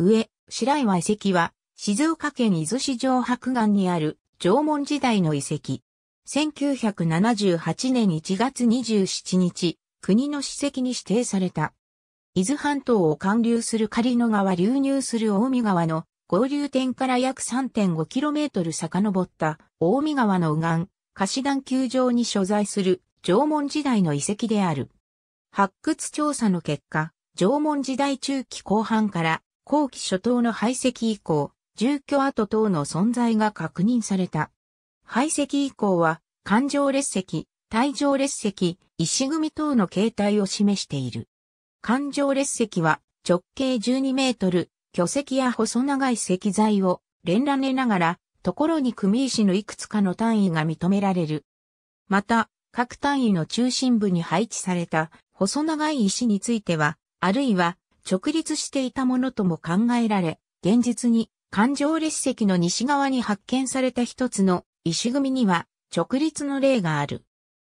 上、白岩遺跡は、静岡県伊豆市城白岩にある縄文時代の遺跡。1978年1月27日、国の史跡に指定された。伊豆半島を貫流する狩野川流入する大見川の合流点から約 3.5km 遡った大見川の右岸、貸段球場に所在する縄文時代の遺跡である。発掘調査の結果、縄文時代中期後半から後期初頭の排斥以降、住居跡等の存在が確認された。排斥以降は、環状列石、帯状列石、石組等の形態を示している。環状列石は直径12メートル、巨石や細長い石材を連絡ねながら、ところに組石のいくつかの単位が認められる。また、各単位の中心部に配置された細長い石については、あるいは直立していたものとも考えられ、現実に環状列石の西側に発見された一つの石組には直立の例がある。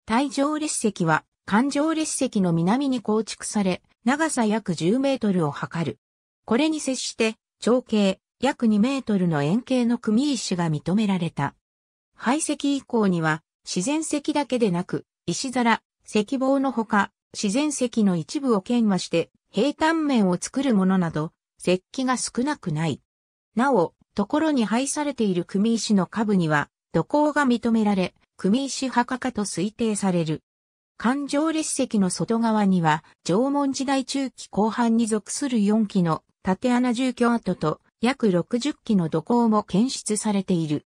体状列石は環状列石の南に構築され、長さ約10メートルを測る。これに接して長径約2メートルの円形の組石が認められた。排石以降には自然石だけでなく石皿、石棒のほか自然石の一部を研磨して平坦面を作るものなど、石器が少なくない。なお、ところに配されている組石の下部には、土工が認められ、組石墓かと推定される。環状列石の外側には、縄文時代中期後半に属する4基の縦穴住居跡と約60基の土工も検出されている。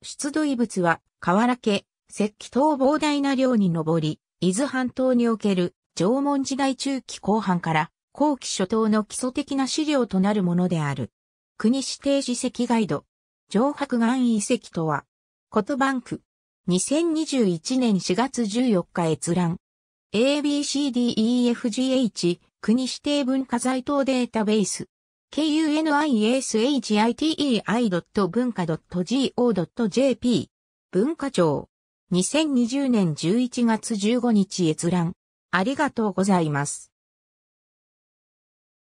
出土遺物は、河原家、石器等膨大な量に上り、伊豆半島における縄文時代中期後半から後期初頭の基礎的な資料となるものである。国指定史跡ガイド。上白岩遺跡とは、バンク。2021年4月14日閲覧。ABCDEFGH 国指定文化財等データベース。kunishitei. 文化 .go.jp 文化庁。2020年11月15日閲覧。ありがとうございます。